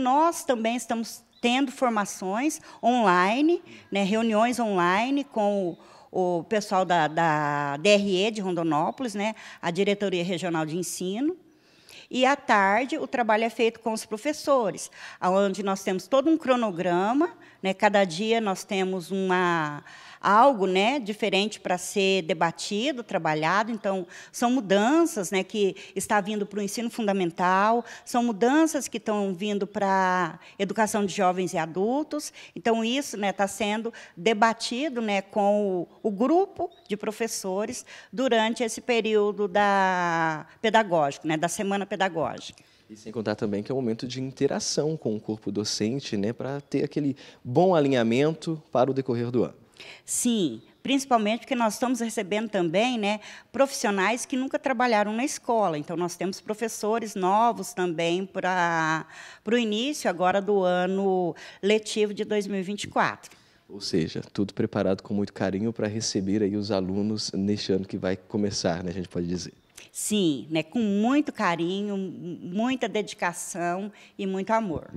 Nós também estamos tendo formações online, né, reuniões online com o, o pessoal da, da DRE de Rondonópolis, né, a Diretoria Regional de Ensino. E à tarde, o trabalho é feito com os professores, onde nós temos todo um cronograma, né? cada dia nós temos uma algo né, diferente para ser debatido, trabalhado. Então, são mudanças né, que está vindo para o ensino fundamental, são mudanças que estão vindo para a educação de jovens e adultos. Então, isso né, está sendo debatido né, com o, o grupo de professores durante esse período da pedagógico, né, da semana pedagógica pedagógica. E sem contar também que é um momento de interação com o corpo docente, né, para ter aquele bom alinhamento para o decorrer do ano. Sim, principalmente porque nós estamos recebendo também né, profissionais que nunca trabalharam na escola. Então, nós temos professores novos também para o início agora do ano letivo de 2024. Ou seja, tudo preparado com muito carinho para receber aí os alunos neste ano que vai começar, né, a gente pode dizer. Sim, né, com muito carinho, muita dedicação e muito amor.